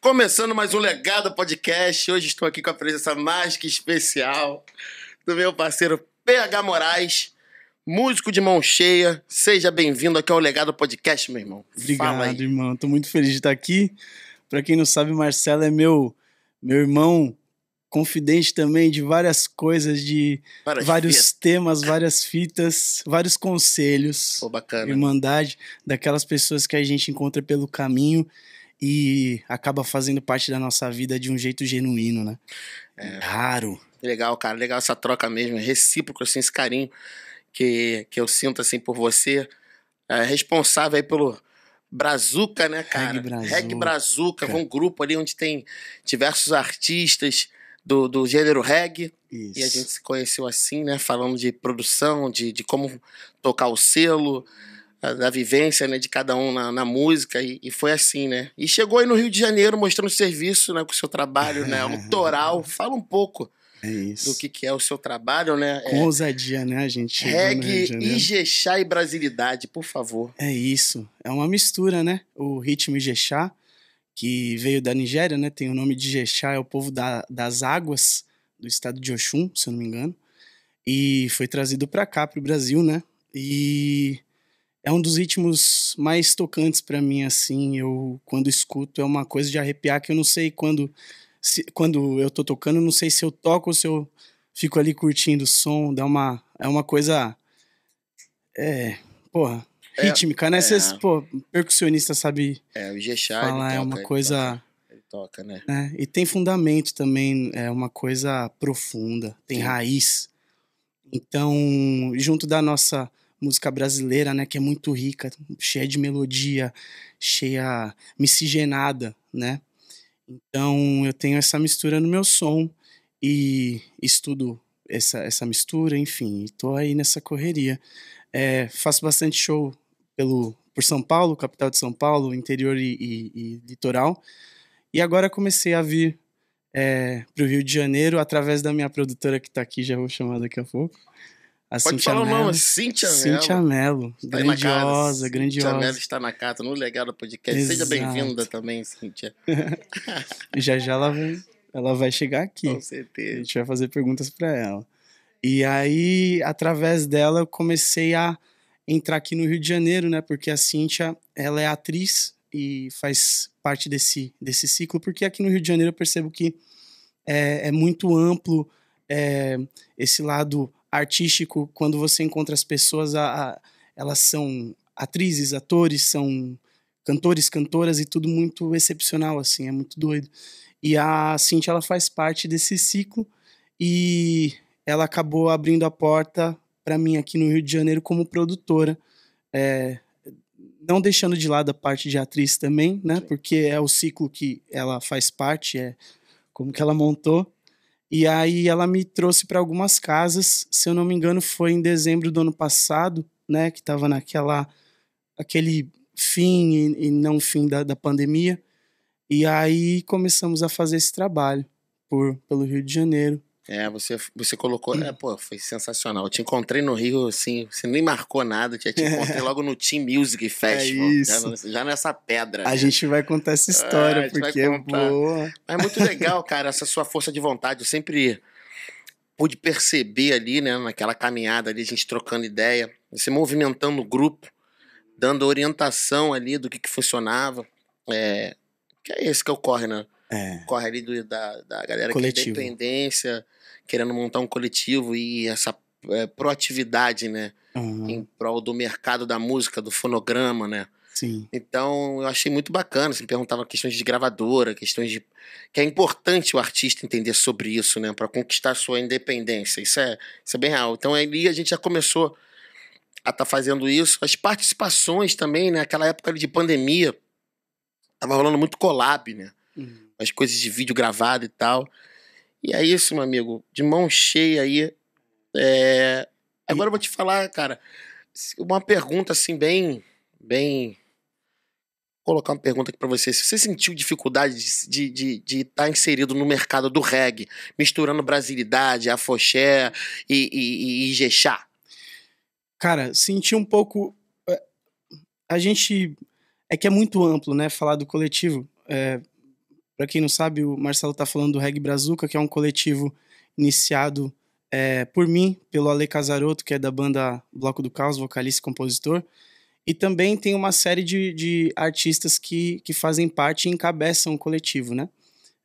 Começando mais um Legado Podcast. Hoje estou aqui com a presença mais que especial do meu parceiro PH Moraes, músico de mão cheia. Seja bem-vindo aqui ao Legado Podcast, meu irmão. Obrigado, irmão. Estou muito feliz de estar aqui. Para quem não sabe, Marcelo é meu meu irmão confidente também de várias coisas, de várias vários temas, várias fitas, vários conselhos. Pô, bacana. Irmandade, daquelas pessoas que a gente encontra pelo caminho e acaba fazendo parte da nossa vida de um jeito genuíno, né? É. Raro. Legal, cara, legal essa troca mesmo, é recíproco, assim, esse carinho que, que eu sinto, assim, por você. É, responsável aí pelo Brazuca, né, cara? Reg Brazuca. Reg Brazuca, um grupo ali onde tem diversos artistas do, do gênero reggae. Isso. E a gente se conheceu assim, né? Falando de produção, de, de como tocar o selo da vivência né, de cada um na, na música e, e, foi assim, né? E chegou aí no Rio de Janeiro mostrando serviço, né, com o seu trabalho, né, autoral. Fala um pouco é do que, que é o seu trabalho, né? Com é, ousadia, né, a gente? Reggae, Ijexá e brasilidade, por favor. É isso. É uma mistura, né? O ritmo Ijexá, que veio da Nigéria, né? Tem o nome de Ijexá, é o povo da, das águas do estado de Oxum, se eu não me engano. E foi trazido para cá, para o Brasil, né? E é um dos ritmos mais tocantes para mim, assim. Eu, quando escuto, é uma coisa de arrepiar que eu não sei quando, se, quando eu tô tocando, não sei se eu toco ou se eu fico ali curtindo o som. Dá uma, é uma coisa. É, porra, é, rítmica, né? É, pô, percussionista sabe. É, o Ijexá, falar, é toca, é uma coisa. Ele toca, ele toca né? né? E tem fundamento também, é uma coisa profunda, tem Sim. raiz. Então, junto da nossa música brasileira, né, que é muito rica, cheia de melodia, cheia miscigenada, né? Então eu tenho essa mistura no meu som e estudo essa, essa mistura, enfim, estou aí nessa correria. É, faço bastante show pelo por São Paulo, capital de São Paulo, interior e, e, e litoral. E agora comecei a vir é, para o Rio de Janeiro através da minha produtora que está aqui, já vou chamar daqui a pouco. A Pode falar o nome, Cíntia Mello. Cíntia Mello, grandiosa, tá cara, grandiosa. Cíntia Mello está na carta, tá no Legal do Podcast. Exato. Seja bem-vinda também, Cíntia. já já ela vai, ela vai chegar aqui. Com certeza. A gente vai fazer perguntas para ela. E aí, através dela, eu comecei a entrar aqui no Rio de Janeiro, né? Porque a Cíntia, ela é atriz e faz parte desse, desse ciclo, porque aqui no Rio de Janeiro eu percebo que é, é muito amplo é, esse lado artístico, quando você encontra as pessoas, a, a, elas são atrizes, atores, são cantores, cantoras e tudo muito excepcional, assim, é muito doido. E a Cintia, ela faz parte desse ciclo e ela acabou abrindo a porta para mim aqui no Rio de Janeiro como produtora. É, não deixando de lado a parte de atriz também, né? Porque é o ciclo que ela faz parte, é como que ela montou. E aí ela me trouxe para algumas casas, se eu não me engano, foi em dezembro do ano passado, né, que estava naquela aquele fim e, e não fim da, da, pandemia. E aí começamos a fazer esse trabalho por pelo Rio de Janeiro. É, você, você colocou. É, hum. pô, foi sensacional. Eu te encontrei no Rio, assim, você nem marcou nada, te, te encontrei logo no Team Music é Festival. É isso. Já, já nessa pedra. A né? gente vai contar essa é, história, é, porque é boa. Mas é muito legal, cara, essa sua força de vontade. Eu sempre pude perceber ali, né, naquela caminhada ali, a gente trocando ideia, você movimentando o grupo, dando orientação ali do que, que funcionava. É, que é esse que é ocorre, né? É. Corre ali do, da, da galera Coletivo. que tem dependência querendo montar um coletivo e essa é, proatividade, né? Uhum. Em prol do mercado da música, do fonograma, né? Sim. Então, eu achei muito bacana. Você assim, me perguntava questões de gravadora, questões de. que é importante o artista entender sobre isso, né? Para conquistar sua independência. Isso é, isso é bem real. Então, ali a gente já começou a estar tá fazendo isso. As participações também, né? Aquela época de pandemia, tava rolando muito collab, né? Uhum. As coisas de vídeo gravado e tal. E é isso, meu amigo, de mão cheia aí. É... Agora eu vou te falar, cara, uma pergunta assim, bem. bem vou colocar uma pergunta aqui para você. Se você sentiu dificuldade de, de, de, estar tá inserido no mercado do reggae, misturando brasilidade, afoxé e, e, e, Cara, senti um pouco. Eh, a gente. É que é muito amplo, né? Falar do coletivo. É, para quem não sabe, o Marcelo está falando do Reg Brazuca, que é um coletivo iniciado é, por mim, pelo Ale Casaroto, que é da banda Bloco do Caos, vocalista e compositor. E também tem uma série de, de artistas que, que fazem parte e encabeçam o coletivo, né?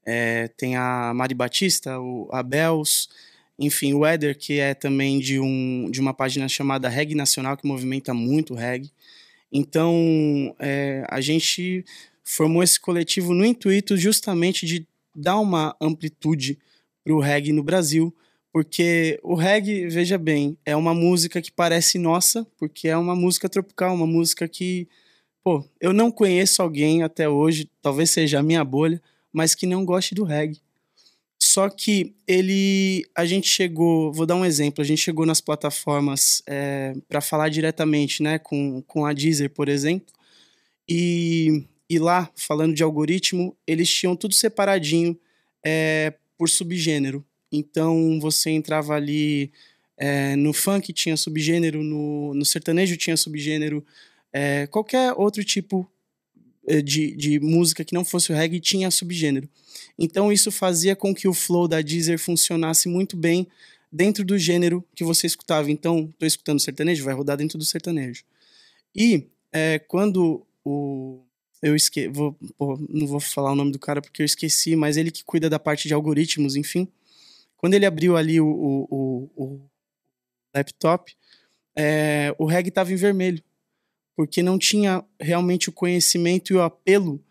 É, tem a Mari Batista, o Abels, enfim, o Éder, que é também de, um, de uma página chamada Reg Nacional, que movimenta muito o reggae. Então, é, a gente formou esse coletivo no intuito justamente de dar uma amplitude para o reggae no Brasil, porque o reggae, veja bem, é uma música que parece nossa, porque é uma música tropical, uma música que, pô, eu não conheço alguém até hoje, talvez seja a minha bolha, mas que não goste do reggae. Só que ele, a gente chegou, vou dar um exemplo, a gente chegou nas plataformas é, para falar diretamente, né, com, com a Deezer, por exemplo, e e lá, falando de algoritmo, eles tinham tudo separadinho é, por subgênero. Então você entrava ali é, no funk tinha subgênero, no, no sertanejo tinha subgênero, é, qualquer outro tipo é, de, de música que não fosse o reggae tinha subgênero. Então isso fazia com que o flow da Deezer funcionasse muito bem dentro do gênero que você escutava. Então, estou escutando sertanejo, vai rodar dentro do sertanejo. E é, quando o, eu esque... vou, pô, não vou falar o nome do cara porque eu esqueci, mas ele que cuida da parte de algoritmos, enfim. Quando ele abriu ali o, o, o, o laptop, é, o reg estava em vermelho, porque não tinha realmente o conhecimento e o apelo,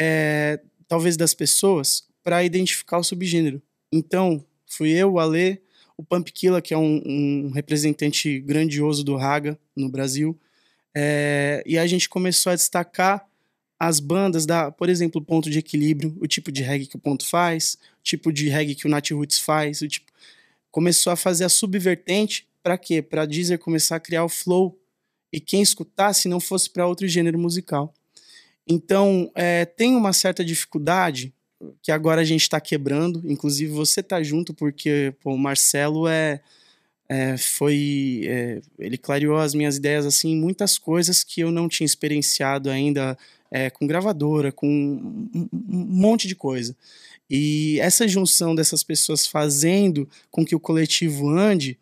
é, talvez das pessoas, para identificar o subgênero. Então, fui eu, o ler o Pampkilla, que é um, um representante grandioso do Raga no Brasil, é, e a gente começou a destacar as bandas da, por exemplo, ponto de equilíbrio, o tipo de reggae que o ponto faz, o tipo de reggae que o Nat Roots faz, o tipo começou a fazer a subvertente para quê? Para Deezer começar a criar o flow e quem escutasse não fosse para outro gênero musical. Então é, tem uma certa dificuldade que agora a gente está quebrando. Inclusive você tá junto porque pô, o Marcelo é, é foi é, ele clareou as minhas ideias assim muitas coisas que eu não tinha experienciado ainda é, com gravadora, com um, monte de coisa. E essa junção dessas pessoas fazendo com que o coletivo ande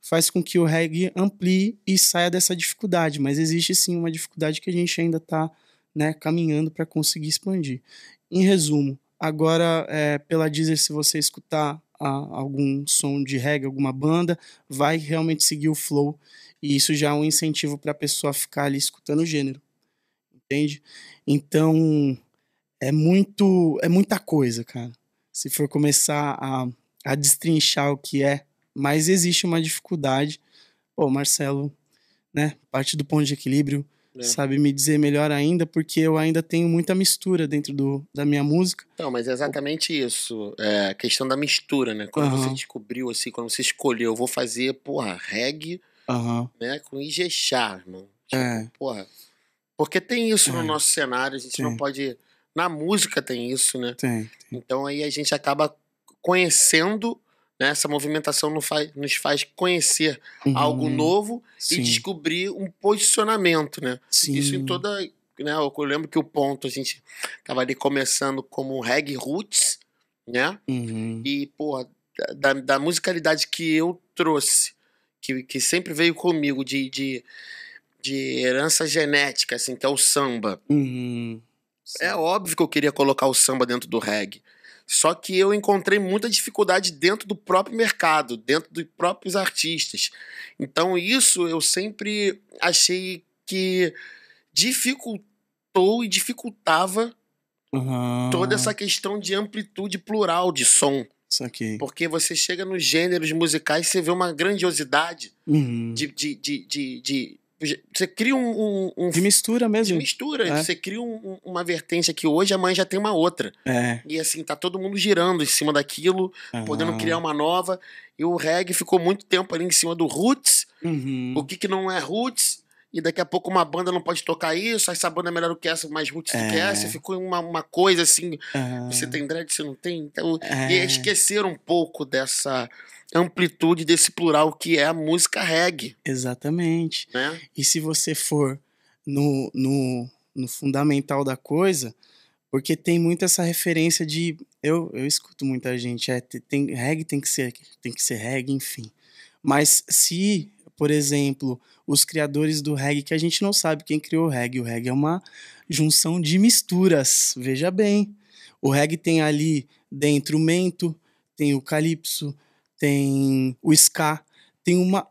faz com que o reggae amplie e saia dessa dificuldade, mas existe sim uma dificuldade que a gente ainda está né, caminhando para conseguir expandir. Em resumo, agora é, pela Deezer, se você escutar a, ah, algum som de reggae, alguma banda, vai realmente seguir o flow e isso já é um incentivo para a pessoa ficar ali escutando o gênero entende? Então, é muito, é muita coisa, cara. Se for começar a, a destrinchar o que é, mas existe uma dificuldade. Pô, Marcelo, né, parte do ponto de equilíbrio, é. sabe me dizer melhor ainda, porque eu ainda tenho muita mistura dentro do, da minha música. Não, mas é exatamente isso. É a questão da mistura, né? Quando uhum. você descobriu, assim, quando você escolheu, vou fazer, porra, reggae, uhum. né, com ijexá, irmão. É. Tipo, é. porra porque tem isso no é. nosso cenário, a gente tem. não pode. Na música tem isso, né? Tem, tem. Então aí a gente acaba conhecendo, né? Essa movimentação nos faz, nos faz conhecer uhum. algo novo Sim. e descobrir um posicionamento, né? Sim. Isso em toda. Né? Eu lembro que o ponto, a gente tava ali começando como reggae roots, né? Uhum. E, porra, da, da musicalidade que eu trouxe, que, que sempre veio comigo, de, de de herança genética, assim, que é o samba. Uhum. É óbvio que eu queria colocar o samba dentro do reggae. Só que eu encontrei muita dificuldade dentro do próprio mercado, dentro dos próprios artistas. Então, isso eu sempre achei que dificultou e dificultava uhum. toda essa questão de amplitude plural de som. Porque você chega nos gêneros musicais e você vê uma grandiosidade uhum. de, de, de, de você cria um. um, um de mistura mesmo. De mistura. É. Você cria um, uma vertência que hoje a mãe já tem uma outra. É. E assim, tá todo mundo girando em cima daquilo, podendo ah. criar uma nova. E o reggae ficou muito tempo ali em cima do roots. Uhum. O que, que não é roots e daqui a pouco uma banda não pode tocar isso, essa banda é melhor do que essa, mais roots é. do que é. essa, ficou uma, uma coisa assim, uhum. você tem dread, você não tem, então, é. e esquecer um pouco dessa amplitude, desse plural que é a música reggae. Exatamente. Né? E se você for no, no, no fundamental da coisa, porque tem muito essa referência de eu, eu escuto muita gente é tem reggae tem que ser tem que ser reggae enfim mas se por exemplo, os criadores do reggae, que a gente não sabe quem criou o reggae. O reggae é uma junção de misturas, veja bem. O reggae tem ali dentro o mento, tem o calypso, tem o ska, tem uma,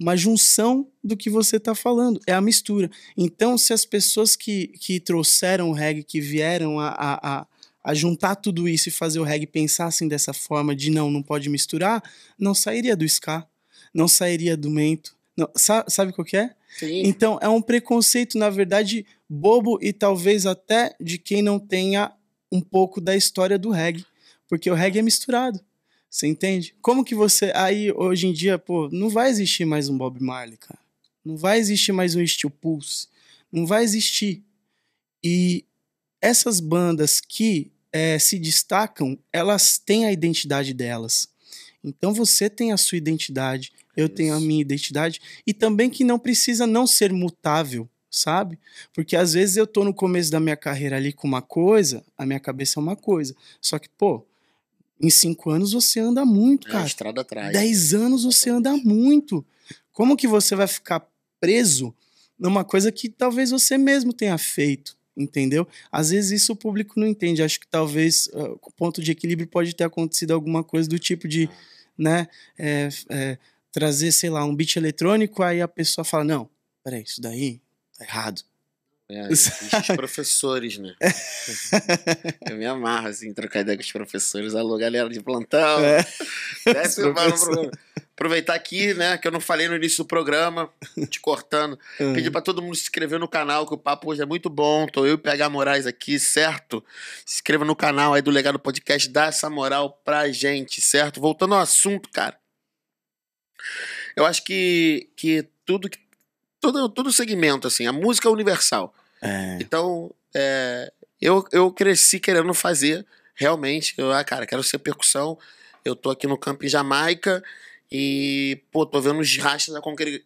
uma junção do que você está falando, é a mistura. Então, se as pessoas que, que trouxeram o reggae, que vieram a, a, a, a juntar tudo isso e fazer o reggae pensassem dessa forma de não, não pode misturar, não sairia do ska, não sairia do mento. Não, sabe, sabe qual que é? Sim. Então, é um preconceito, na verdade, bobo e talvez até de quem não tenha um pouco da história do reggae. Porque o reggae é misturado. Você entende? Como que você. Aí, hoje em dia, pô, não vai existir mais um Bob Marley, cara. Não vai existir mais um Steel Pulse. Não vai existir. E essas bandas que é, se destacam, elas têm a identidade delas. Então você tem a sua identidade, eu Isso. É tenho a minha identidade, e também que não precisa não ser mutável, sabe? Porque às vezes eu tô no começo da minha carreira ali com uma coisa, a minha cabeça é uma coisa. Só que, pô, em cinco anos você anda muito, é, A estrada atrás. Né? Dez anos você anda muito. Como que você vai ficar preso numa coisa que talvez você mesmo tenha feito? entendeu? Às vezes isso o público não entende. Acho que talvez uh, o ponto de equilíbrio pode ter acontecido alguma coisa do tipo de, ah. né, é, é, trazer, sei lá, um beat eletrônico, aí a pessoa fala, não, peraí, isso daí tá errado. É, os professores, né? Eu me amarro, assim, trocar ideia com os professores. Alô, galera de plantão. É. Desce programa. Aproveitar aqui, né, que eu não falei no início do programa, te cortando. Uhum. Ah. Pedir para todo mundo se inscrever no canal, que o papo hoje é muito bom. Tô eu e PH Moraes aqui, certo? Se inscreva no canal aí do Legado Podcast, dá essa moral pra gente, certo? Voltando ao assunto, cara. Eu acho que, que tudo que todo, todo segmento, assim, a música é universal. É. Então, é, eu, eu cresci querendo fazer realmente. Eu, ah, cara, quero ser percussão. Eu tô aqui no Camping Jamaica e, pô, tô vendo os rachas da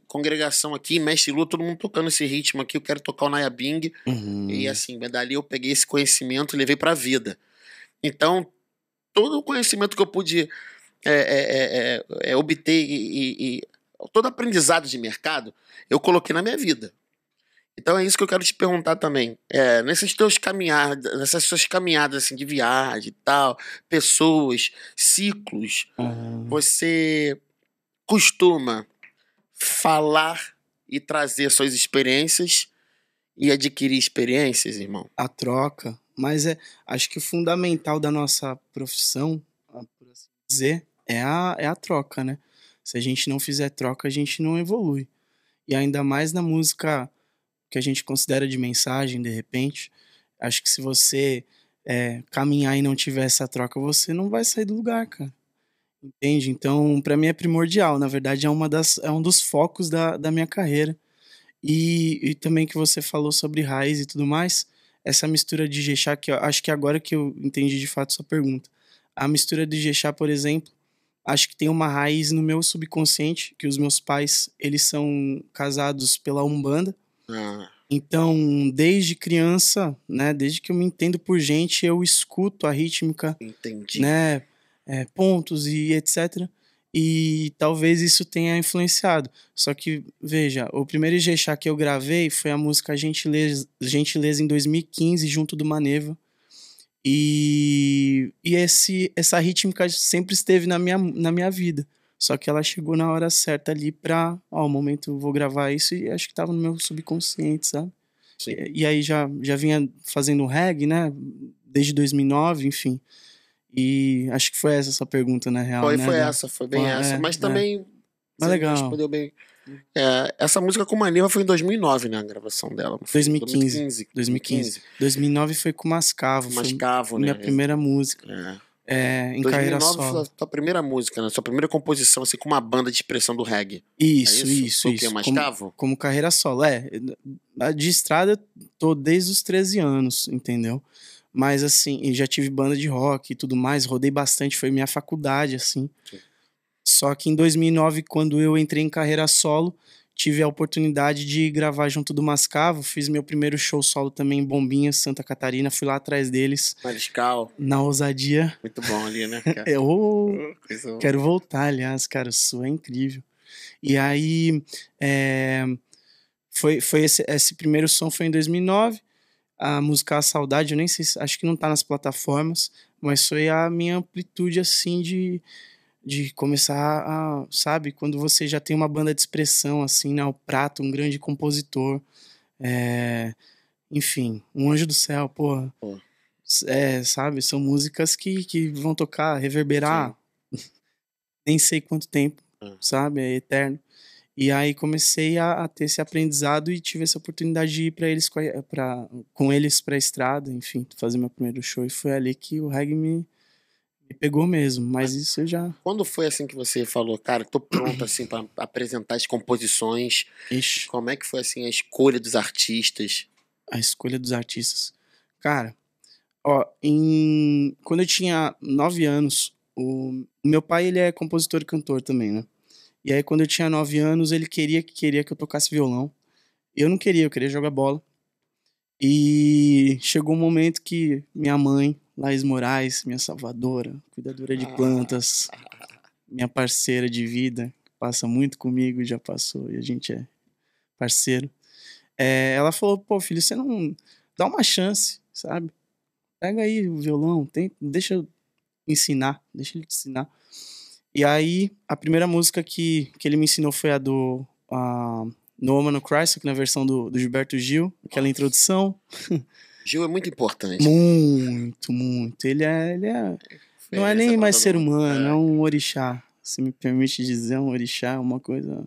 congregação aqui, mestre Lu, todo mundo tocando esse ritmo aqui. Eu quero tocar o Naya Bing. Uhum. E assim, dali eu peguei esse conhecimento e levei pra vida. Então, todo o conhecimento que eu pude é, é, é, é, é obter e, e, e todo aprendizado de mercado, eu coloquei na minha vida. Então é isso que eu quero te perguntar também. É, nessas teus caminhadas, nessas suas caminhadas assim, de viagem e tal, pessoas, ciclos, uhum. você costuma falar e trazer suas experiências e adquirir experiências, irmão? A troca, mas é acho que o fundamental da nossa profissão, ah, por assim dizer, é a, é a troca, né? Se a gente não fizer troca, a gente não evolui. E ainda mais na música que a gente considera de mensagem, de repente. Acho que se você é, caminhar e não tiver essa troca, você não vai sair do lugar, cara. Entende? Então, para mim é primordial. Na verdade, é, uma das, é um dos focos da, da minha carreira. E, e também que você falou sobre raiz e tudo mais, essa mistura de Jexá, que eu, acho que é agora que eu entendi de fato sua pergunta. A mistura de Jexá, por exemplo, acho que tem uma raiz no meu subconsciente, que os meus pais, eles são casados pela Umbanda, ah. Então, desde criança, né, desde que eu me entendo por gente, eu escuto a rítmica, Entendi. né, é, pontos e etc. E talvez isso tenha influenciado. Só que, veja, o primeiro Ijexá que eu gravei foi a música Gentileza, Gentileza em 2015, junto do Maneva. E, e esse, essa rítmica sempre esteve na minha, na minha vida. Só que ela chegou na hora certa ali pra, ó, o momento vou gravar isso e acho que tava no meu subconsciente, sabe? E, e, aí já, já vinha fazendo reggae, né? Desde 2009, enfim. E acho que foi essa sua pergunta, na real. Foi, né? foi essa, foi bem essa. É, mas é. também. É. Mas legal. Respondeu bem. É, essa música com Maneva foi em 2009, né? A gravação dela. 2015, 2015. 2015. 2009 foi com Mascavo. Mascavo, foi né? Minha primeira música. É. É, em 2009 carreira solo. sua primeira música, né? Sua primeira composição, assim, com uma banda de expressão do reggae. Isso, é isso, isso. isso. Mais como, cavo? como carreira solo, é. De estrada tô desde os 13 anos, entendeu? Mas, assim, já tive banda de rock e tudo mais, rodei bastante, foi minha faculdade, assim. Sim. Só que em 2009, quando eu entrei em carreira solo, tive a oportunidade de gravar junto do Mascavo, fiz meu primeiro show solo também em Bombinhas, Santa Catarina, fui lá atrás deles. Mariscal. Na ousadia. Muito bom ali, né? Cara? Eu quero voltar, aliás, cara, o é incrível. E aí, é, foi, foi esse, esse, primeiro som foi em 2009, a música Saudade, eu nem sei, acho que não tá nas plataformas, mas foi a minha amplitude, assim, de de começar a, sabe, quando você já tem uma banda de expressão, assim, né, o Prato, um grande compositor, é, enfim, um anjo do céu, porra, Pô. É, sabe, são músicas que, que vão tocar, reverberar, nem sei quanto tempo, é. sabe, é eterno. E aí comecei a, a, ter esse aprendizado e tive essa oportunidade de ir para eles pra, com eles para a estrada, enfim, fazer meu primeiro show e foi ali que o reggae me me pegou mesmo, mas isso eu já. Quando foi assim que você falou, cara, tô pronto assim para apresentar as composições? Ixi. Como é que foi assim a escolha dos artistas? A escolha dos artistas. Cara, ó, em... quando eu tinha nove anos, o meu pai ele é compositor e cantor também, né? E aí quando eu tinha nove anos, ele queria que queria que eu tocasse violão. Eu não queria, eu queria jogar bola. E chegou um momento que minha mãe, Laís Moraes, minha salvadora, cuidadora de plantas, minha parceira de vida, que passa muito comigo já passou, e a gente é parceiro. É, ela falou: pô, filho, você não. dá uma chance, sabe? Pega aí o violão, tem, deixa eu ensinar, deixa ele te ensinar. E aí, a primeira música que, que ele me ensinou foi a do. A, no Woman No Cry, que na versão do, do Gilberto Gil, aquela introdução. Gil é muito importante. Muito, muito. Ele é. Ele é não é nem é mais ser humano, é. é um orixá. Se me permite dizer, um orixá é uma coisa.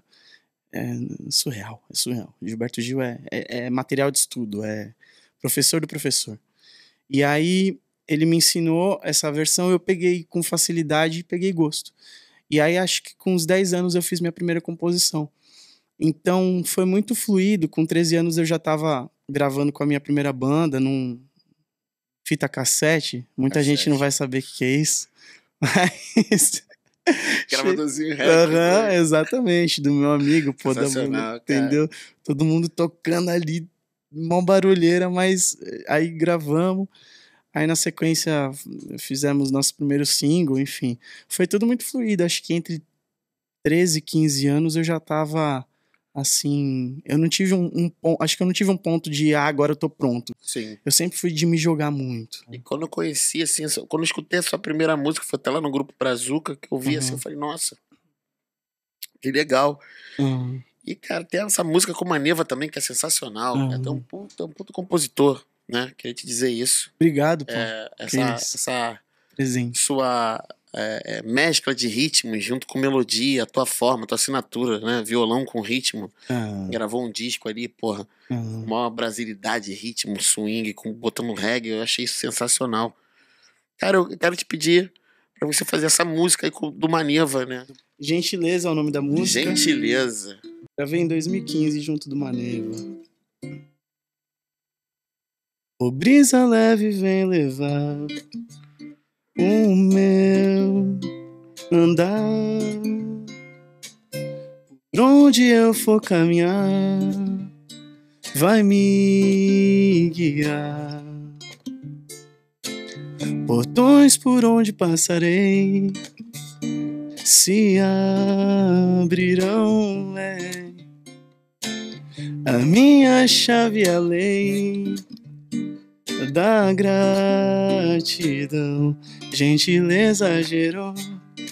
É surreal, é surreal. Gilberto Gil é, é, é material de estudo, é professor do professor. E aí ele me ensinou essa versão, eu peguei com facilidade e peguei gosto. E aí acho que com uns 10 anos eu fiz minha primeira composição. Então foi muito fluido. Com 13 anos eu já estava gravando com a minha primeira banda num fita cassete. Muita cassete. gente não vai saber o que, é isso. Mas. Gravadorzinho rap. Uhum, né? Exatamente, do meu amigo, pô, da banda, entendeu? Todo mundo tocando ali, mão barulheira, mas eh, aí gravamos. Aí na sequência fizemos nosso primeiro single, enfim. Foi tudo muito fluido. Acho que entre 13 e 15 anos eu já tava assim, eu não tive um, um ponto, acho que eu não tive um ponto de, ah, agora eu tô pronto. Sim. Eu sempre fui de me jogar muito. E quando eu conheci, assim, quando eu escutei a sua primeira música, foi até lá no grupo Brazuca, que eu vi uhum. assim, eu falei, nossa, que legal. Uhum. E, cara, tem essa música com neva também, que é sensacional, uhum. um, ponto um ponto compositor, né? Queria te dizer isso. Obrigado, pô. É, essa, essa... Presente. Sua é, é, mescla de ritmos junto com melodia, a tua forma, a tua assinatura, né? Violão com ritmo. Uhum. Gravou um disco ali, porra. Uhum. Maior brasilidade, ritmo, swing, com, botando reggae. Eu achei isso sensacional. Cara, eu quero te pedir para você fazer essa música aí do Maneva, né? Gentileza é o nome da música. Gentileza. vem em 2015 junto do Maneva. O brisa leve vem levar o meu andar. Por onde eu for caminhar, vai me guiar. Portões por onde passarei se abrirão. É. A minha chave é a lei da gratidão. Gentileza gerou,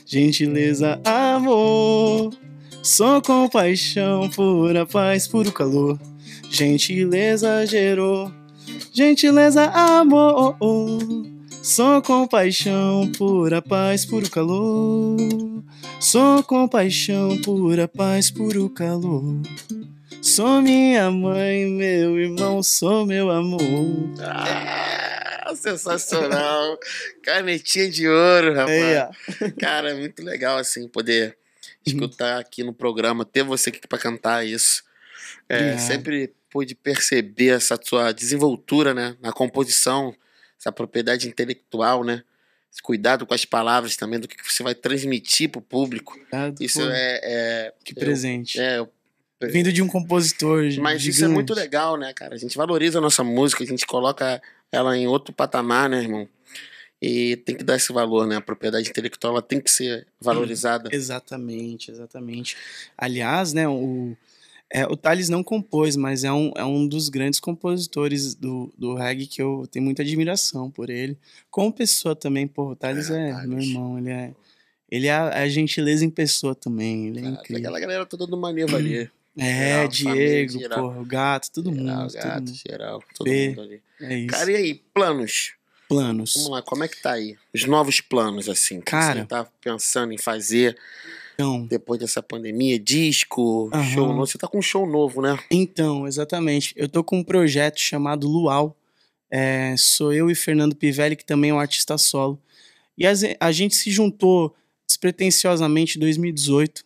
gentileza amor. Só compaixão, pura paz, puro calor. Gentileza gerou, gentileza amor. Só compaixão, pura paz, puro calor. Só compaixão, pura paz, puro calor. Sou minha mãe, meu irmão, sou meu amor. Ah, sensacional! Canetinha de ouro, rapaz. É. Cara, muito legal assim poder escutar aqui no programa, ter você aqui para cantar isso. É, é. Sempre pude perceber essa sua desenvoltura, né, na composição, essa propriedade intelectual, né? Esse cuidado com as palavras também, do que você vai transmitir para o público. Cuidado, Isso é, é, Que presente. Eu, é, eu é. Vindo de um compositor. Mas gigante. isso é muito legal, né, cara? A gente valoriza a nossa música, a gente coloca ela em outro patamar, né, irmão? E tem que dar esse valor, né? A propriedade intelectual ela tem que ser valorizada. exatamente, exatamente. Aliás, né, o, é, o Thales não compôs, mas é um, é um dos grandes compositores do, do reggae que eu tenho muita admiração por ele. Como pessoa também, pô, o Thales é, é Thales. meu irmão, ele é. Ele é a gentileza em pessoa também. Ele é ah, incrível. Aquela galera toda do maneiro ali. É, geral, Diego, família, porra, o gato, todo geral, mundo. Gato, todo mundo. geral, todo P, mundo ali. É isso. Cara, e aí, planos? Planos. Vamos lá, como é que tá aí? Os novos planos, assim, que Cara, você tá pensando em fazer então, depois dessa pandemia? Disco, show novo. Você tá com um show novo, né? Então, exatamente. Eu tô com um projeto chamado Luau. É, sou eu e Fernando Pivelli, que também é um artista solo. E a gente se juntou despretensiosamente em 2018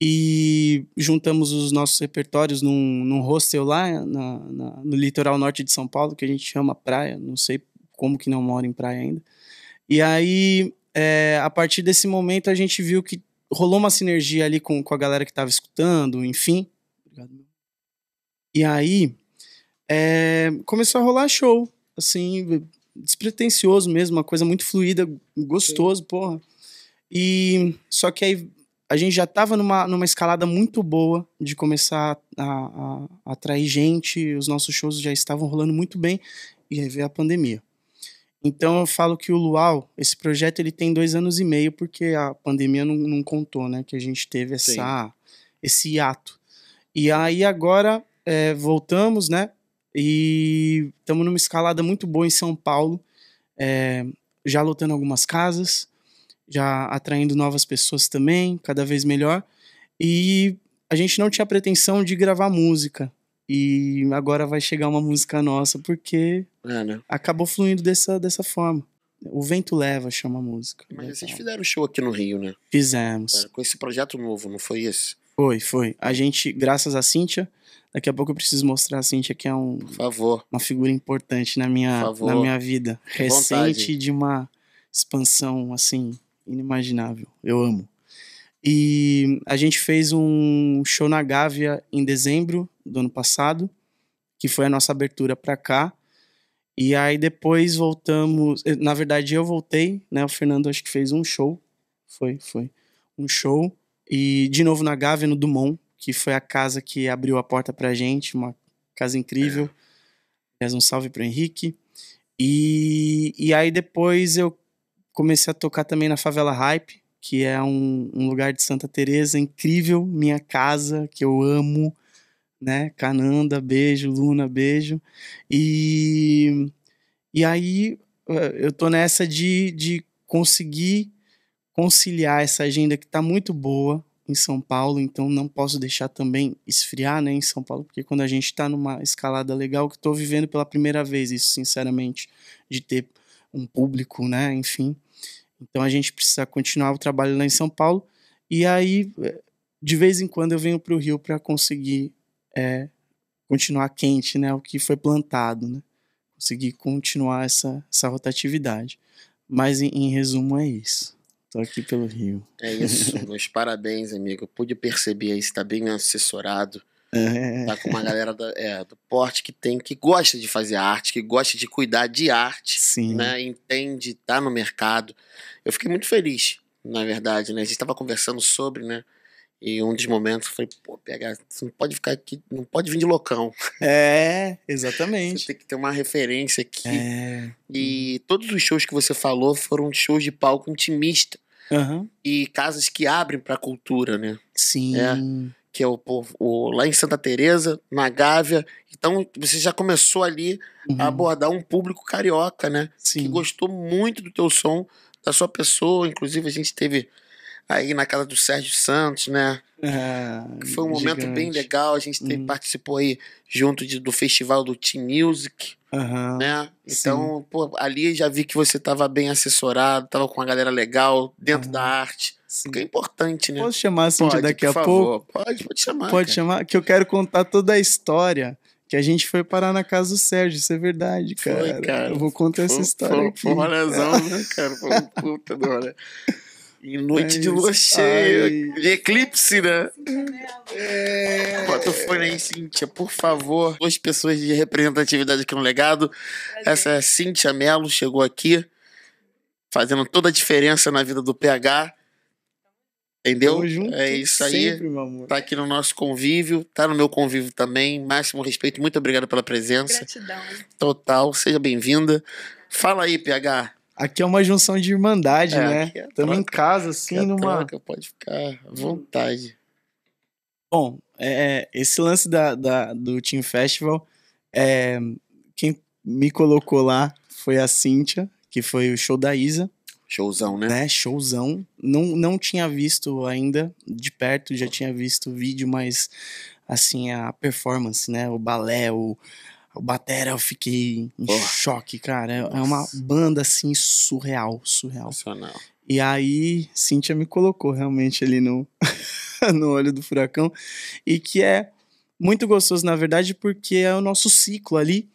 e juntamos os nossos repertórios num, num hostel lá na, na, no litoral norte de São Paulo, que a gente chama praia, não sei como que não mora em praia ainda. E aí, é, a partir desse momento, a gente viu que rolou uma sinergia ali com, com a galera que estava escutando, enfim. E aí, é, começou a rolar show, assim, despretensioso mesmo, uma coisa muito fluida, gostoso, Sim. porra. E só que aí a gente já estava numa, numa escalada muito boa de começar a, a, a, atrair gente, os nossos shows já estavam rolando muito bem, e aí veio a pandemia. Então eu falo que o Luau, esse projeto, ele tem dois anos e meio, porque a pandemia não, não contou, né? Que a gente teve essa, esse hiato. E aí agora é, voltamos, né? E estamos numa escalada muito boa em São Paulo, é, já lotando algumas casas, já atraindo novas pessoas também, cada vez melhor. E a gente não tinha pretensão de gravar música. E agora vai chegar uma música nossa, porque acabou fluindo dessa, dessa forma. O Vento Leva chama a música. Mas né? vocês fizeram show aqui no Rio, né? Fizemos. Com esse projeto novo, não foi esse? Foi, foi. A gente, graças a Cíntia, daqui a pouco eu preciso mostrar a Cíntia, que é um, Por favor. uma figura importante na minha, na minha vida. Que Recente vontade. de uma expansão, assim, inimaginável. Eu amo. E a gente fez um show na Gávea em dezembro do ano passado, que foi a nossa abertura para cá. E aí depois voltamos. Eh, na verdade, eu voltei, né? O Fernando acho que fez um show. Foi, foi. Um show. E de novo na Gávea, no Dumont, que foi a casa que abriu a porta pra gente, uma casa incrível. É. Aliás, um salve pro Henrique. E, e aí depois eu Comecei a tocar também na Favela Hype, que é um, um lugar de Santa Teresa incrível, minha casa, que eu amo, né? Cananda, beijo, Luna, beijo. E, e aí eh, eu tô nessa de, de conseguir conciliar essa agenda que tá muito boa em São Paulo, então não posso deixar também esfriar, né, em São Paulo, porque quando a gente está numa escalada legal que estou vivendo pela primeira vez, isso sinceramente, de ter um público, né, enfim, então a gente precisa continuar o trabalho lá em São Paulo. E aí, de vez em quando, eu venho para o Rio para conseguir é, continuar quente, né? O que foi plantado, né? Conseguir continuar essa, essa rotatividade. Mas, em, em resumo, é isso. Estou aqui pelo Rio. É isso, meus parabéns, amigo. pude perceber aí, está bem assessorado. É. Tá com uma galera do, é, do porte que tem, que gosta de fazer arte, que gosta de cuidar de arte, Sim. né? Entende, tá no mercado. Eu fiquei muito feliz, na verdade, né? A gente tava conversando sobre, né? E um dos momentos foi, pô, PH, você não pode ficar aqui, não pode vir de loucão. É, exatamente. Você tem que ter uma referência aqui. É. E todos os shows que você falou foram shows de palco intimista. Uhum. E casas que abrem pra cultura, né? Sim. É que é o povo o, lá em Santa Teresa, na Gávea. Então você já começou ali uhum. a abordar um público carioca, né? Sim. Que gostou muito do teu som, da sua pessoa. Inclusive a gente teve aí na casa do Sérgio Santos, né? Ah, foi um gigante. momento bem legal. A gente teve, uhum. participou aí junto de, do festival do Team Music, uhum. né? Então, pô, ali já vi que você estava bem assessorado, estava com uma galera legal dentro da arte Sim. Que é importante, né? Posso chamar Cintia assim, pode, daqui a favor. pouco? Pode, pode chamar. Pode cara. chamar, que eu quero contar toda a história que a gente foi parar na casa do Sérgio, isso é verdade, cara. Foi, cara. Eu vou contar foi, essa história foi, aqui. Foi uma lesão, né, cara? Foi uma puta do Em noite é de lua cheia, de eclipse, né? É... Bota o fone aí, Cíntia, por favor. Duas pessoas de representatividade aqui no legado. Essa é a Cíntia Melo, chegou aqui, fazendo toda a diferença na vida do PH. Entendeu? Junto, é isso aí. Sempre, meu amor. Tá aqui no nosso convívio, tá no meu convívio também. Máximo respeito, muito obrigado pela presença. Gratidão. Total, seja bem-vinda. Fala aí, PH. Aqui é uma junção de irmandade, é, né? Estamos é em casa, assim, é numa. Troca, pode ficar à hum. vontade. Bom, é, é, esse lance da, da, do Team Festival, é, quem me colocou lá foi a Cíntia, que foi o show da Isa. Showzão, né? né? Showzão. Não, não tinha visto ainda de perto, já tinha visto vídeo, mas assim, a performance, né? O balé, o, o batera, eu fiquei em oh. choque, cara. É, é uma banda assim surreal, surreal. E aí, Cintia me colocou realmente ali no, no olho do furacão. E que é muito gostoso, na verdade, porque é o nosso ciclo ali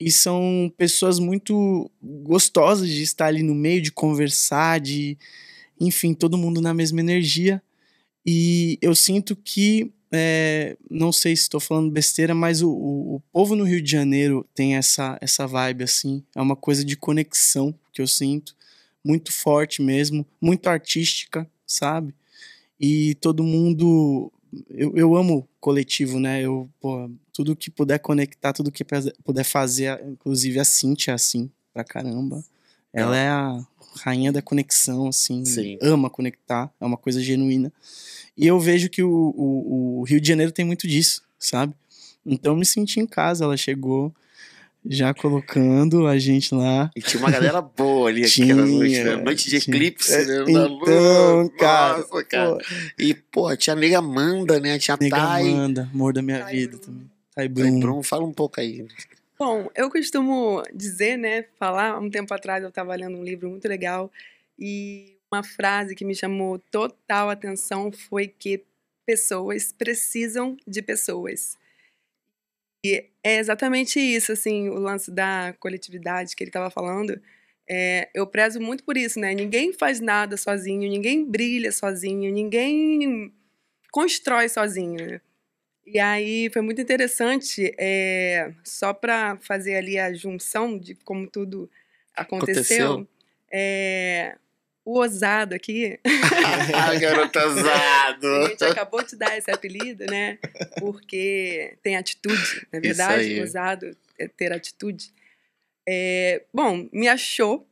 e são pessoas muito gostosas de estar ali no meio, de conversar, de. Enfim, todo mundo na mesma energia. E eu sinto que. É, não sei se estou falando besteira, mas o, o, o povo no Rio de Janeiro tem essa, essa vibe, assim. É uma coisa de conexão que eu sinto. Muito forte mesmo. Muito artística, sabe? E todo mundo eu, eu amo coletivo, né? Eu, pô, tudo que puder conectar, tudo que puder fazer, inclusive a Cintia, assim, pra caramba. Ela é a rainha da conexão, assim, Sim. ama conectar, é uma coisa genuína. E eu vejo que o, o, o Rio de Janeiro tem muito disso, sabe? Então eu me senti em casa, ela chegou já colocando a gente lá. E tinha uma galera boa ali tinha, aquela noite, né? Noite de tinha. eclipse, é, né? Então, luz, cara, nossa, cara. Pô. E, pô, tinha a amiga Amanda, né? Tinha a Nega Thay. Amanda, amor da minha vida também. Bruno. fala um pouco aí. Bom, eu costumo dizer, né, falar, um tempo atrás eu estava lendo um livro muito legal e uma frase que me chamou total atenção foi que pessoas precisam de pessoas. E é exatamente isso, assim, o lance da coletividade que ele estava falando. É, eu prezo muito por isso, né? Ninguém faz nada sozinho, ninguém brilha sozinho, ninguém constrói sozinho. Né? E aí foi muito interessante, é, só para fazer ali a junção de como tudo aconteceu. aconteceu. É, o ousado aqui. ah, garoto ousado! A gente acabou de dar esse apelido, né? Porque tem atitude, na é verdade, ousado é ter atitude. É, bom, me achou,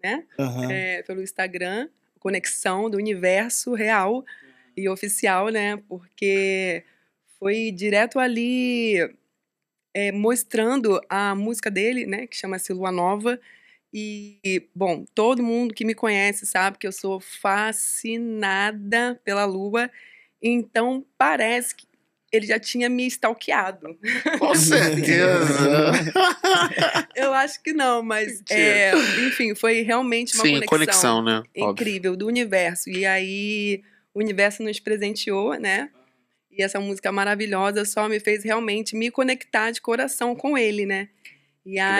né? Uhum. É, pelo Instagram, conexão do universo real e oficial, né? Porque foi direto ali é, mostrando a música dele, né, que chama-se Lua Nova. E, bom, todo mundo que me conhece sabe que eu sou fascinada pela lua. Então, parece que ele já tinha me stalkeado. Com certeza! eu acho que não, mas, é, enfim, foi realmente uma Sim, conexão, conexão né? incrível Óbvio. do universo. E aí, o universo nos presenteou, né? E essa música maravilhosa só me fez realmente me conectar de coração com ele, né? E que aí,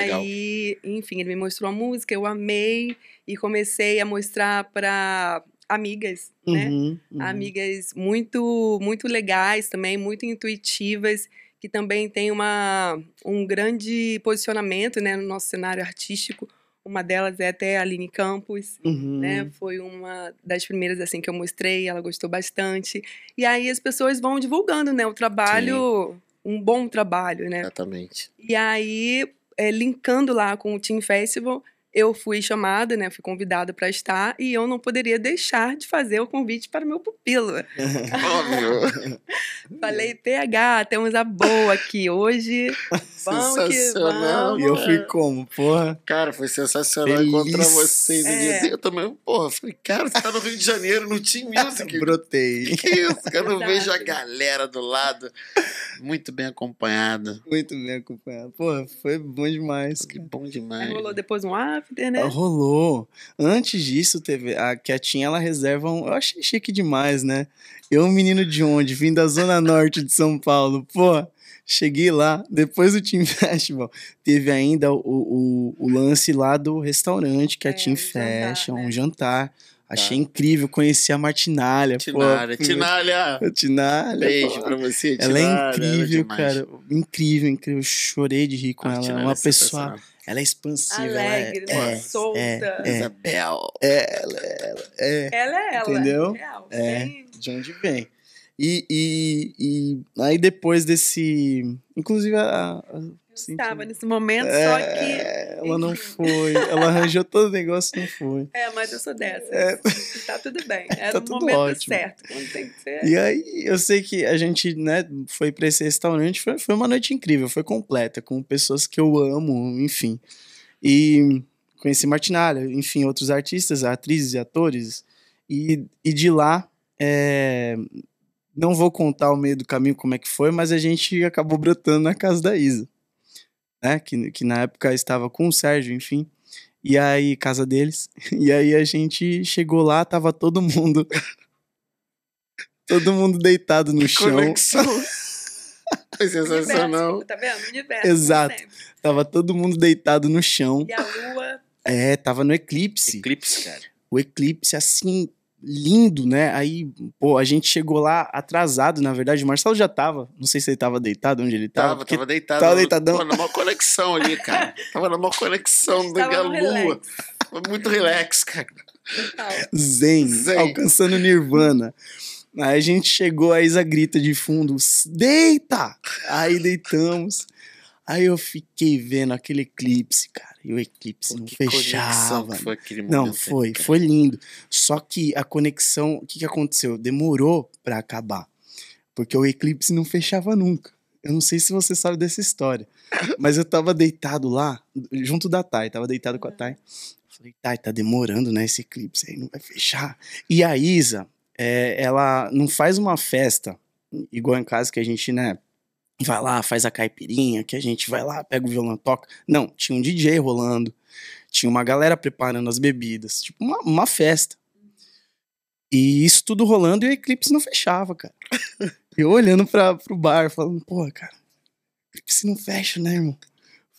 legal. enfim, ele me mostrou a música, eu amei e comecei a mostrar para amigas, né? uhum, né? Uhum. Amigas muito, muito legais também, muito intuitivas, que também tem uma, um grande posicionamento, né, no nosso cenário artístico uma delas é até a Aline Campos, uhum. né? Foi uma das primeiras assim que eu mostrei, ela gostou bastante. E aí as pessoas vão divulgando, né, o trabalho, Sim. um bom trabalho, né? Exatamente. E aí, é, linkando lá com o Team Festival, eu fui chamada, né, fui convidada para estar e eu não poderia deixar de fazer o convite para o meu pupilo. Óbvio. Falei, PH, temos a boa aqui hoje. sensacional. vamos. E eu fui como, porra? Cara, foi sensacional Feliz. encontrar vocês. É. Dia. Eu também, porra, falei, cara, você tá no Rio de Janeiro, no Team Music. Brotei. Que é isso, cara, eu vejo a galera do lado muito bem acompanhada. Muito bem acompanhada. Porra, foi bom demais, que Bom demais. Aí rolou depois um af né? Ah, rolou. Antes disso, teve a Quietinha, ela reserva um... Eu achei chique demais, né? Eu, um menino de onde? Vim da zona norte de São Paulo. Pô, cheguei lá, depois do Team Festival, teve ainda o, o, o lance lá do restaurante, que é, a é, Team um Fashion, jantar, né? um jantar. Achei tá. incrível conhecer a Martinalha. Martinalha! pô. Beijo pô. pra você, Tinalha. Ela é incrível, cara. Incrível, incrível. Chorei de rir com a ela. É Tinalha uma é pessoa ela é expansiva. Alegre, ela é, é solta. É, é, Isabel. É, ela, ela, é. Ela é ela. Entendeu? é, bem. É. de onde vem. E, e, e aí depois desse... Inclusive, a, a estava nesse momento, é, só que. Ela não foi. Ela arranjou todo o negócio e não foi. É, mas eu sou dessa. É. Tá tudo bem. Era tá o momento ótimo. certo. Quando tem que ser. E aí, eu sei que a gente, né, foi pra esse restaurante, foi, foi uma noite incrível, foi completa, com pessoas que eu amo, enfim. E conheci Martinalha, enfim, outros artistas, atrizes e atores. E, e de lá. É, não vou contar o meio do caminho como é que foi, mas a gente acabou brotando na casa da Isa né? Que, que na época estava com o Sérgio, enfim. E aí, casa deles. E aí a gente chegou lá, tava todo mundo. todo mundo deitado no que chão. Conexão. Foi sensacional. Universo, tá vendo? Universo. Exato. Tava todo mundo deitado no chão. E a lua. É, tava no eclipse. Eclipse, cara. O eclipse, assim, lindo, né? Aí, pô, a gente chegou lá atrasado, na verdade. O Marcelo já tava, não sei se ele tava deitado, onde ele tava. Tava, tava deitado. Tava deitadão. Tava numa conexão ali, cara. tava numa conexão da lua. Relax. muito relax, cara. Zen, Zen, alcançando nirvana. Aí a gente chegou, a Isa grita de fundo, deita! Aí deitamos. Aí eu fiquei vendo aquele eclipse, cara e o eclipse Pô, não fechava. Foi aquele momento, não, foi, cara. foi lindo. Só que a conexão, o que, que aconteceu? Demorou para acabar, porque o eclipse não fechava nunca. Eu não sei se você sabe dessa história, mas eu tava deitado lá, junto da Thay, tava deitado com a Thay. Falei, Thay, tá demorando, né, esse eclipse aí, não vai fechar. E a Isa, é, ela não faz uma festa, igual em casa que a gente, né, vai lá, faz a caipirinha, que a gente vai lá, pega o violão, toca. Não, tinha um DJ rolando, tinha uma galera preparando as bebidas, tipo uma, uma festa. E isso tudo rolando e o Eclipse não fechava, cara. Eu olhando pra, pro bar, falando, porra, cara, Eclipse não fecha, né, irmão?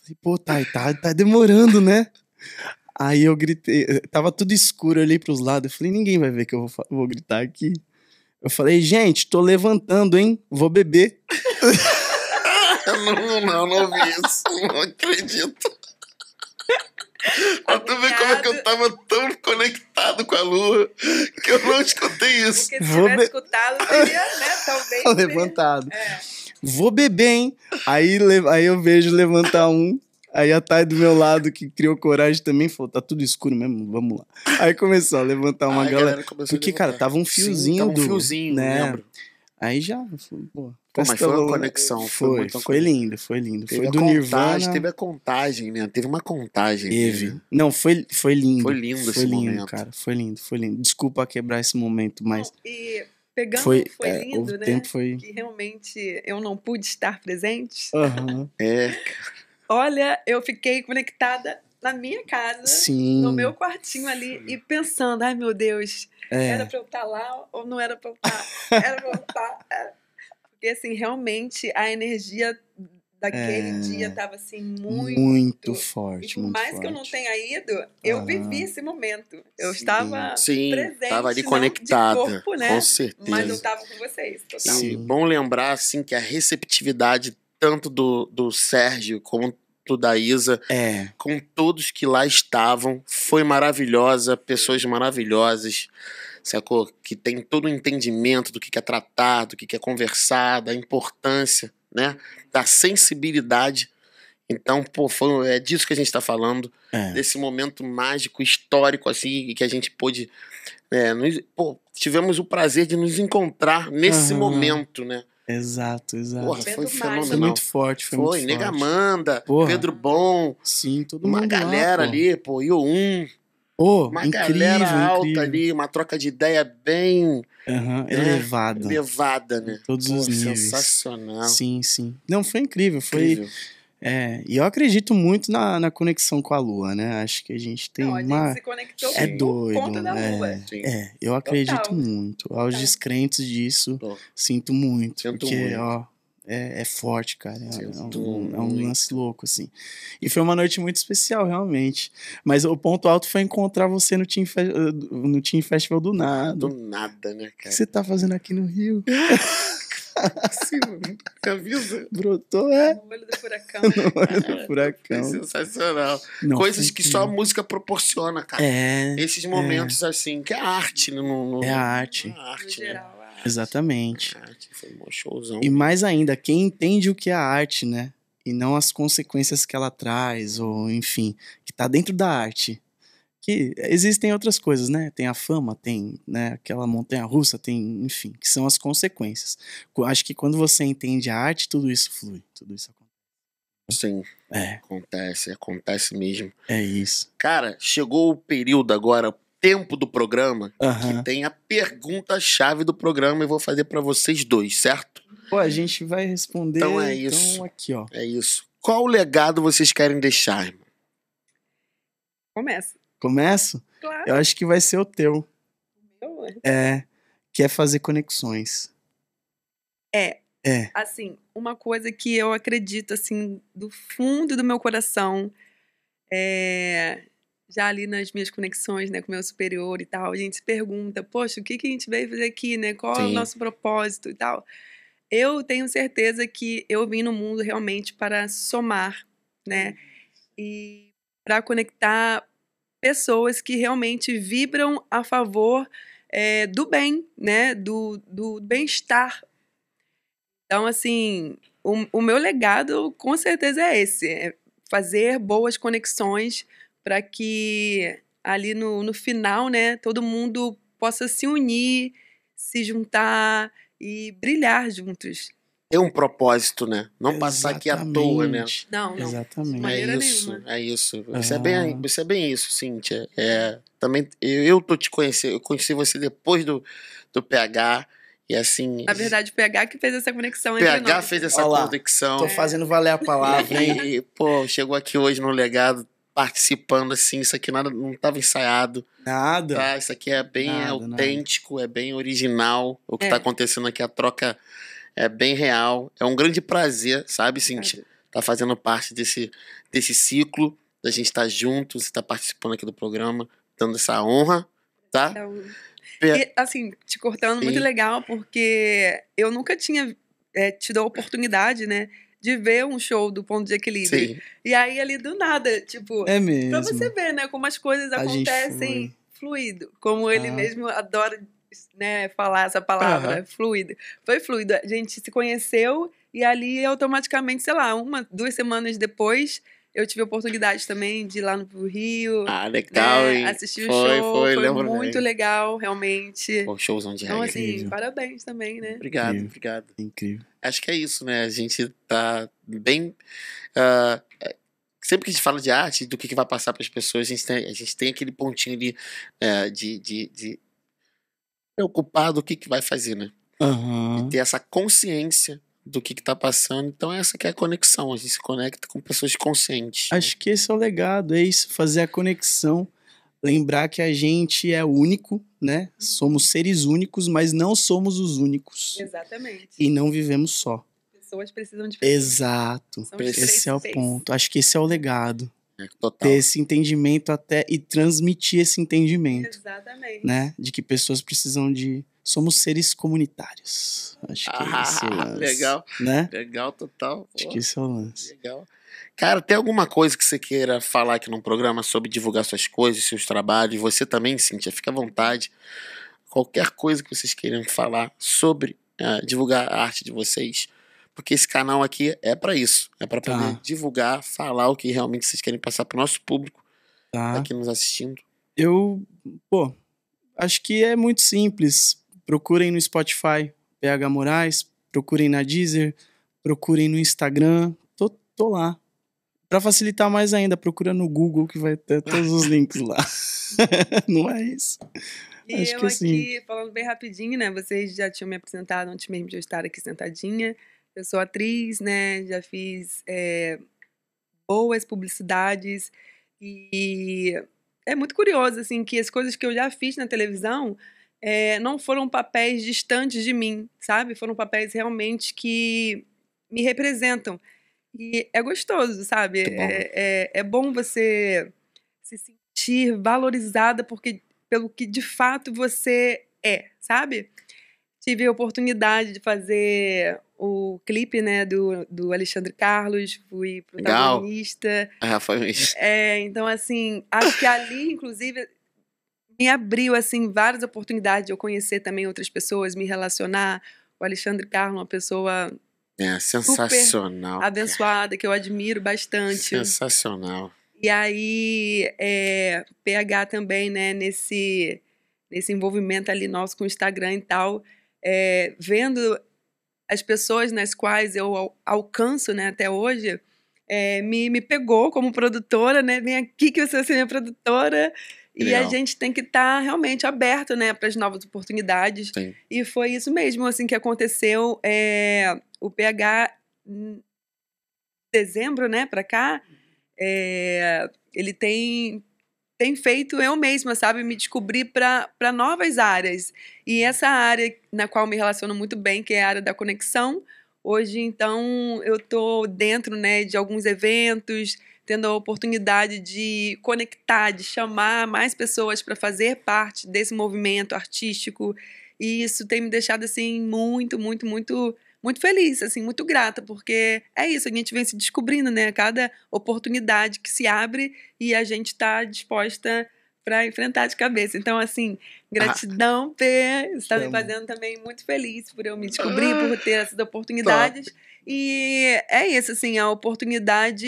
Falei, pô, tá, tá, tá demorando, né? Aí eu gritei, tava tudo escuro, ali pros lados, eu falei, ninguém vai ver que eu vou, vou gritar aqui. Eu falei, gente, tô levantando, hein? Vou beber. não, não, não vi isso. Não acredito. Pra tu ver como é que eu tava tão conectado com a lua que eu não escutei isso. Porque se Vou tivesse be... escutado, né? Talvez. Levantado. É. Vou beber, hein? Aí, aí eu vejo levantar um. Aí a Thay do meu lado, que criou coragem também, falou: tá tudo escuro mesmo, vamos lá. Aí começou a levantar uma Ai, galera. galera porque, cara, tava um fiozinho. Sim, tava um do, fiozinho, né? lembro. Aí já, foi, pô. Pô, mas foi uma conexão. Foi, foi, foi lindo, foi lindo. Teve foi do contagem, Nirvana. Teve a contagem, né? Teve uma contagem. Teve. Né? Não, foi, foi lindo. Foi lindo foi esse lindo, momento. cara. Foi lindo, foi lindo. Desculpa quebrar esse momento, mas. Não, e pegando foi, foi lindo, é, o né? Tempo foi... Que realmente eu não pude estar presente. Uhum. é, Olha, eu fiquei conectada na minha casa, Sim. no meu quartinho ali, e pensando, ai meu Deus, é. era pra eu estar tá lá ou não era pra eu estar? Tá? Era pra eu estar. Tá? É. Porque assim, realmente a energia daquele é, dia tava assim muito muito forte por mais forte. que eu não tenha ido eu vivi esse momento eu sim, estava sim, presente estava ali conectada né? com certeza mas eu estava com vocês total. bom lembrar assim que a receptividade tanto do, do Sérgio como da Isa, é. com todos que lá estavam. Foi maravilhosa, pessoas maravilhosas, sacou? Que tem todo o entendimento do que é tratar, do que é conversar, da importância, né? Da sensibilidade. Então, pô, foi, é disso que a gente está falando, é. desse momento mágico, histórico, assim, que a gente pôde. É, nos, pô, tivemos o prazer de nos encontrar nesse uhum. momento, né? Exato, exato. Porra, foi é fenomenal. Foi muito forte, foi, foi muito Nega manda porra. Pedro Bom. Sim, todo uma mundo. Uma galera lá, ali, pô, e o Um. Oh, uma incrível, galera alta incrível. ali, uma troca de ideia bem uhum, né? elevada. Elevada, né? todos Pô, os níveis. Sensacional. Sim, sim. Não, foi incrível. Foi, incrível. É, e eu acredito muito na, na conexão com a Lua, né? Acho que a gente tem Não, a uma. Gente se conectou é doido. né? É, é, eu acredito Total. muito. Aos Total. descrentes disso, sinto muito. Sinto porque, muito. ó, é, é, forte, cara. É, é, um, é, um, lance louco, assim. E foi uma noite muito especial, realmente. Mas o ponto alto foi encontrar você no Team, Fe no Team Festival do nada. Do nada, né, cara? O que você tá fazendo aqui no Rio? Sim, mano. avisa. Brotou, é. No olho do furacão. No olho né? do furacão. É sensacional. Não, Coisas que só a é. música proporciona, cara. É. Esses é. momentos é. assim, que é arte. Né? No, no, é a arte. A é arte, no né? geral, a arte. Exatamente. A arte foi um showzão. E mais ainda, quem entende o que é a arte, né? E não as consequências que ela traz, ou enfim, que tá dentro da arte que existem outras coisas, né? Tem a fama, tem né, aquela montanha russa, tem, enfim, que são as consequências. acho que quando você entende a arte, tudo isso flui, tudo isso acontece. Sim. É. Acontece, acontece mesmo. É isso. Cara, chegou o período agora, tempo do programa, uh -huh. que tem a pergunta-chave do programa e vou fazer para vocês dois, certo? Pô, a gente vai responder. Então é então, isso. Então aqui, ó. É isso. Qual legado vocês querem deixar, irmão? Começa. Começo? Claro. Eu acho que vai ser o teu. Meu é, que é fazer conexões. É. É. Assim, uma coisa que eu acredito, assim, do fundo do meu coração, é, já ali nas minhas conexões, né, com o meu superior e tal, a gente se pergunta, poxa, o que, que a gente veio fazer aqui, né? Qual Sim. é o nosso propósito e tal? Eu tenho certeza que eu vim no mundo realmente para somar, né? Uhum. E para conectar pessoas que realmente vibram a favor é, do bem, né? Do, do bem-estar. Então, assim, o, o meu legado com certeza é esse: é fazer boas conexões para que ali no, no final, né, todo mundo possa se unir, se juntar e brilhar juntos ter um propósito, né? Não passar aqui à toa, né? Não, não. Exatamente. É isso, é isso. Isso, ah. é bem, isso é bem isso, Cíntia. É, também, eu, eu tô te conhecendo, eu conheci você depois do, do PH. E assim. Na verdade, o PH que fez essa conexão PH entre nós. fez essa Olá, conexão. Tô fazendo valer a palavra, hein? E, pô, chegou aqui hoje no legado, participando assim, isso aqui nada não estava ensaiado. Nada. Tá? Isso aqui é bem nada, autêntico, nada. é bem original. O que está é. acontecendo aqui, a troca é bem real. É um grande prazer, sabe, Cintia? Tá fazendo parte desse, desse ciclo, da gente estar tá juntos, estar tá participando aqui do programa, dando essa honra, tá? É e, assim, te cortando, Sim. muito legal, porque eu nunca tinha é, tido a oportunidade, né? de ver um show do ponto de equilíbrio. Sim. E aí, ali do nada, tipo, é mesmo. pra você ver, né, como as coisas a acontecem fluido, como ele ah. mesmo adora né, falar essa palavra, uhum. fluido. Foi fluido. A gente se conheceu e ali automaticamente, sei lá, uma, duas semanas depois, eu tive a oportunidade também de ir lá no Rio. Ah, né, legal, né, hein? Assistir foi, o show. Foi, foi muito bem. legal, realmente. Pô, showzão de Então, é assim, incrível. parabéns também, né? Obrigado, incrível. obrigado. Incrível. Acho que é isso, né? A gente tá bem. Uh, sempre que a gente fala de arte, do que, que vai passar para as pessoas, a gente, tem, a gente tem aquele pontinho ali é, de, de, de preocupado o que, que vai fazer, né? Uhum. E ter essa consciência do que está passando. Então, essa que é a conexão. A gente se conecta com pessoas conscientes. Né? Acho né? que esse é o legado, é isso, fazer a conexão. Lembrar que a gente é único, né? Somos seres únicos, mas não somos os únicos. Exatamente. E não vivemos só. Pessoas precisam de pessoas. Exato. Somos esse é o ponto. Acho que esse é o legado. É, total. ter esse entendimento até e transmitir esse entendimento. Exatamente. Né? De que pessoas precisam de. Somos seres comunitários. Acho que é ah, esse é o lance. Legal. Né? Legal, total. Acho Pô, que esse é o lance. Legal. Cara, tem alguma coisa que você queira falar aqui no programa sobre divulgar suas coisas, seus trabalhos? Você também, Cintia, fica à vontade. Qualquer coisa que vocês queiram falar sobre uh, divulgar a arte de vocês porque esse canal aqui é para isso, é para poder tá. divulgar, falar o que realmente vocês querem passar para o nosso público tá. aqui nos tá assistindo. Eu, pô, acho que é muito simples. Procurem no Spotify PH Moraes, procurem na Deezer, procurem no Instagram, tô, tô lá. Para facilitar mais ainda, procura no Google que vai ter todos os links lá. Não é isso. E Acho eu é aqui, assim. falando bem rapidinho, né? Vocês já tinham me apresentado antes mesmo de eu estar aqui sentadinha. Eu sou atriz, né? Já fiz é, boas publicidades e é muito curioso assim que as coisas que eu já fiz na televisão é, não foram papéis distantes de mim, sabe? Foram papéis realmente que me representam. E é gostoso, sabe? Bom. É, é, é, bom você se sentir valorizada porque, pelo que de fato você é, sabe? Tive a oportunidade de fazer o clipe, né, do, do Alexandre Carlos, fui protagonista. Legal. Ah, foi isso. É, então, assim, acho que ali, inclusive, me abriu, assim, várias oportunidades de eu conhecer também outras pessoas, me relacionar. O Alexandre Carlos, uma pessoa... É, sensacional. abençoada, que eu admiro bastante. Sensacional. E aí, é, PH também, né, nesse, nesse envolvimento ali nosso com o Instagram e tal, é, vendo as pessoas nas quais eu alcanço né, até hoje, é, me, me pegou como produtora, né? Vem aqui que você vai ser minha produtora. Que e legal. a gente tem que estar tá realmente aberto, né, para as novas oportunidades. Sim. E foi isso mesmo, assim, que aconteceu. É, o PH, dezembro, né, para cá, é, ele tem tem feito eu mesma, sabe? Me descobrir para novas áreas. E essa área na qual me relaciono muito bem, que é a área da conexão, hoje, então, eu tô dentro né, de alguns eventos, tendo a oportunidade de conectar, de chamar mais pessoas para fazer parte desse movimento artístico. E isso tem me deixado, assim, muito, muito, muito muito feliz, assim, muito grata, porque é isso, a gente vem se descobrindo, né? Cada oportunidade que se abre e a gente está disposta para enfrentar de cabeça. Então, assim, ah. gratidão, ah, Pê. me fazendo também muito feliz por eu me descobrir, por ah. ter essas oportunidades. Top. E é isso, assim, a oportunidade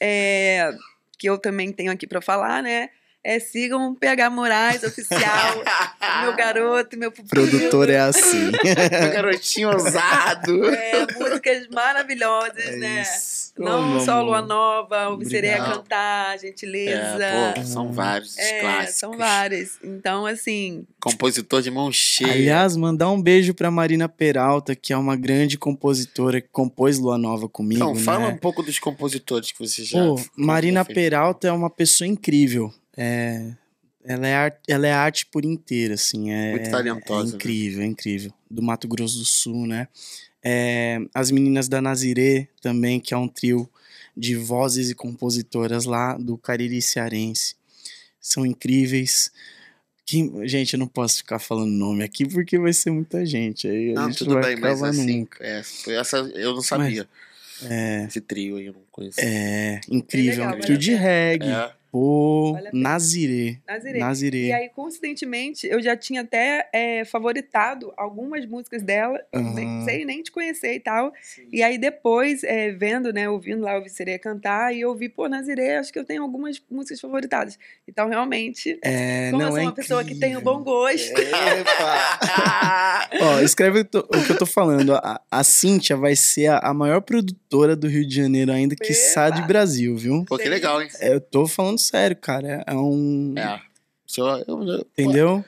é, que eu também tenho aqui para falar, né? É, sigam o PH Moraes oficial, meu garoto, meu pupilo. Produtor é assim. meu garotinho ousado. É, músicas maravilhosas, é né? Isso. Não só Lua Nova, Obserei a Cantar, Gentileza. É, pô, são vários é, clássicos. São vários. Então, assim. Compositor de mão cheia. Aliás, mandar um beijo pra Marina Peralta, que é uma grande compositora que compôs Lua Nova comigo. Então, fala né? um pouco dos compositores que você já. Pô, Marina né, Peralta é uma pessoa incrível. É, ela, é arte, ela é arte por inteira, assim. É, Muito talentosa. É né? incrível, né? é incrível. Do Mato Grosso do Sul, né? É, as meninas da Nazirê também, que é um trio de vozes e compositoras lá do Cariri Cearense. São incríveis. Que, gente, eu não posso ficar falando nome aqui porque vai ser muita gente. Aí não, gente tudo bem, mas assim, nunca. é, essa eu não sabia. Mas, é, Esse trio aí eu não conhecia. É, incrível. É legal, um trio né? de reggae. É por Nazire, Nazire. E aí, coincidentemente, eu já tinha até é, favoritado algumas músicas dela, uhum. nem sei nem te conhecer e tal. Sim. E aí depois, é, vendo, né, ouvindo lá o Vicirê cantar, e eu vi, pô, Nazire, acho que eu tenho algumas músicas favoritadas. Então, realmente, é, como eu sou é uma incrível. pessoa que tem um bom gosto. Ó, escreve o, que eu tô falando. A, a Cíntia vai ser a, a maior produtora do Rio de Janeiro ainda, que sai de Brasil, viu? Pô, que legal, hein? É, eu tô falando sério, cara. É, é um. É. Eu, eu, eu, Entendeu?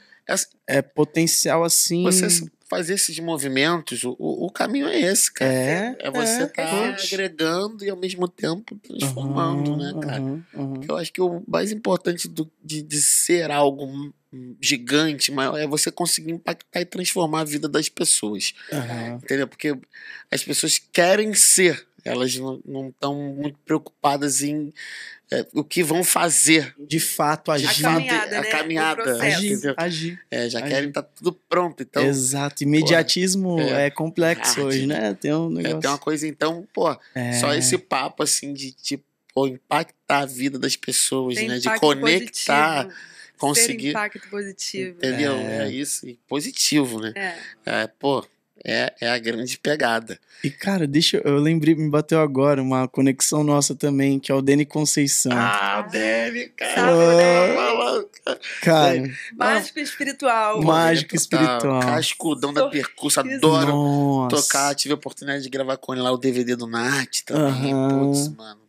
É potencial assim. Você fazer esses movimentos, o, o caminho é esse, cara. É, é, é você é, tá é agregando e ao mesmo tempo transformando, uhum, né, cara? Uhum, uhum. Eu acho que o mais importante do, de, de ser algo gigante, maior, é você conseguir impactar e transformar a vida das pessoas. Entendeu? Porque as pessoas querem ser elas não estão muito preocupadas em é, o que vão fazer. De fato, agir. a caminhada. A né? caminhada agir, agir. É, já agir. querem estar tá tudo pronto. Então, Exato. Imediatismo é, é, complexo arte. hoje, né? Tem, um negócio... É, tem uma coisa, então, pô, é. só esse papo assim de tipo impactar a vida das pessoas, tem né? De conectar. Positivo conseguir. Ter impacto positivo. Entendeu? É, é isso. E positivo, né? É. é. pô, é, é a grande pegada. E, cara, deixa eu. lembrei, me bateu agora uma conexão nossa também, que é o Dene Conceição. Ah, o Dene, cara. cara. Mágico espiritual. Mágico é espiritual. Cascudão da percurso, adoro nossa. tocar. Tive a oportunidade de gravar com ele lá o DVD do Nath também. Uhum. Putz, mano.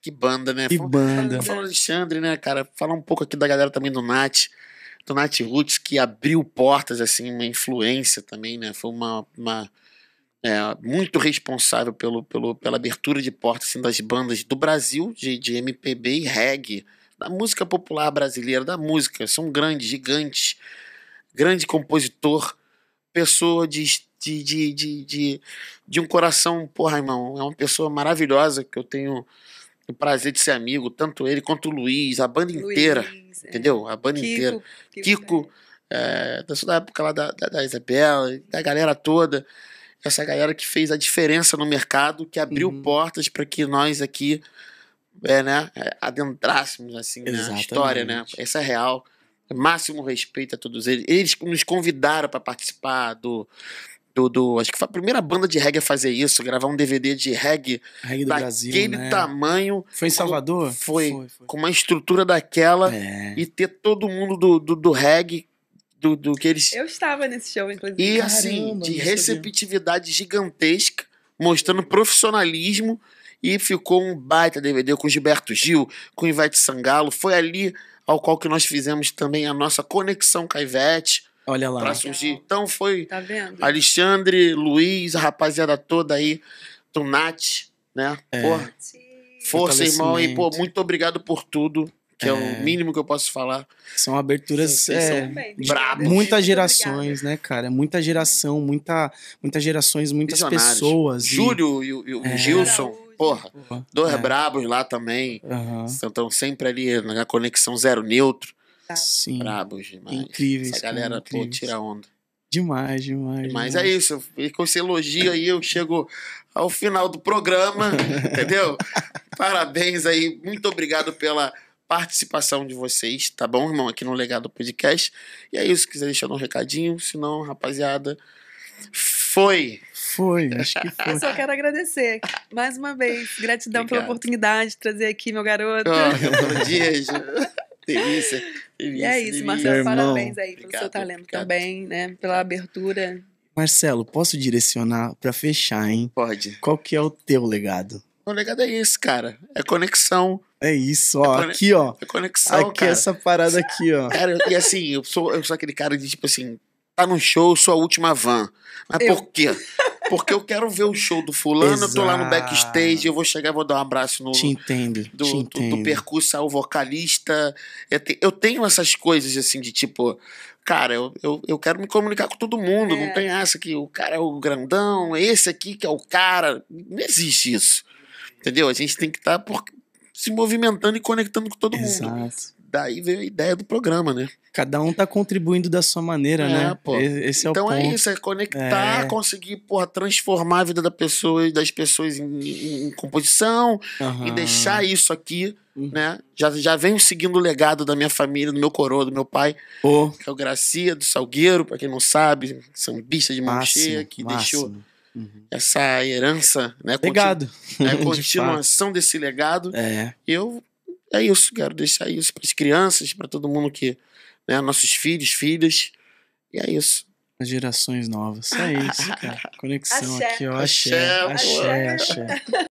Que banda, né? Que Fala, banda. Fala Alexandre, né, cara? Fala um pouco aqui da galera também do Nath do Roots que abriu portas, assim, uma influência também, né? Foi uma, uma é, muito responsável pelo, pelo, pela abertura de portas assim, das bandas do Brasil, de, de MPB e reggae, da música popular brasileira, da música. São grandes, gigantes, grande compositor, pessoa de de, de, de, de, de um coração, porra, irmão, é uma pessoa maravilhosa que eu tenho o prazer de ser amigo, tanto ele quanto o Luiz, a banda Luiz. inteira. É entendeu? A banda Kiko, inteira. Kiko, Kiko é, eh, da época lá da, da, da Isabela, da galera toda. Essa galera que fez a diferença no mercado, que abriu uhum. portas para que nós aqui é, né, é, adentrássemos assim, né, história. Né? Essa é real. Máximo respeito a todos eles. Eles nos convidaram para participar do do, do, acho que foi a primeira banda de reggae a fazer isso, gravar um DVD de reggae, reggae daquele Brasil, né? tamanho. Foi em Salvador? Foi, foi, foi, com uma estrutura daquela é. e ter todo mundo do, do, do reggae, do, do, que eles... Eu estava nesse show, inclusive. E assim, Caramba, assim, de receptividade gigantesca, mostrando profissionalismo e ficou um baita DVD com Gilberto Gil, com Ivete Sangalo, foi ali ao qual que nós fizemos também a nossa conexão com a Ivete, Olha lá. Pra surgir. Legal. Então foi tá Alexandre, Luiz, a rapaziada toda aí, Tunat, né? É. Porra, força, irmão. E, pô, muito obrigado por tudo que é. é, o mínimo que eu posso falar. São aberturas é, brabas. Muitas gerações, né, cara? Muita geração, muita, muitas gerações, muitas pessoas. Júlio e, e, e o é. Gilson, porra, porra dois é. brabos lá também. Uhum. sempre ali na conexão zero neutro. Sim. Brabos demais. Incríveis. Essa galera, incríveis. pô, tira onda. Demais, demais. É Mas é isso. E com esse elogio aí, eu chego ao final do programa, entendeu? Parabéns aí. Muito obrigado pela participação de vocês, tá bom, irmão? Aqui no Legado Podcast. E é isso. Se quiser deixar um recadinho, senão, rapaziada, foi. Foi, acho que foi. Eu só quero agradecer mais uma vez. Gratidão Obrigado. pela oportunidade de trazer aqui meu garoto. Oh, dia Delícia. delícia e é isso, Marcelo, irmão, parabéns aí obrigado, pelo seu talento obrigado. também, né? Pela abertura. Marcelo, posso direcionar para fechar, hein? Pode. Qual que é o teu legado? O legado é esse, cara. É conexão. É isso, é ó. É aqui, ó. É conexão, aqui, cara. essa parada aqui, ó. Cara, e assim, eu sou, eu sou aquele cara de, tipo assim, tá no show, sua última van. Mas eu. por quê? Porque eu quero ver o show do fulano, eu tô lá no backstage, eu vou chegar vou dar um abraço no. Te entendo. Do, Te entendo. do, do percurso ao vocalista. Eu, te, eu tenho essas coisas assim de tipo cara, eu, eu, eu, quero me comunicar com todo mundo. É. Não tem essa que o cara é o grandão, esse aqui que é o cara. Não existe isso. Entendeu? A gente tem que estar tá se movimentando e conectando com todo Exato. mundo daí veio a ideia do programa, né? Cada um tá contribuindo da sua maneira, é, né? Pô. Esse é então o ponto. Então é isso, é conectar, é. conseguir porra, transformar a vida da pessoa e das pessoas em, em, em composição uhum. e deixar isso aqui, uhum. né? Já, já venho seguindo o legado da minha família, do meu coroa, do meu pai, oh. que é o Gracia, do Salgueiro, para quem não sabe, sambista de mão cheia, que máximo. deixou... Uhum. essa herança, né? Legado. Continu, né, continuação desse legado. É. Eu é isso, quero deixar isso para as crianças, para todo mundo que, né, nossos filhos, filhas. E é isso. As gerações novas. É isso, cara. Conexão axé. aqui, ó. Axé, axé, axé. axé.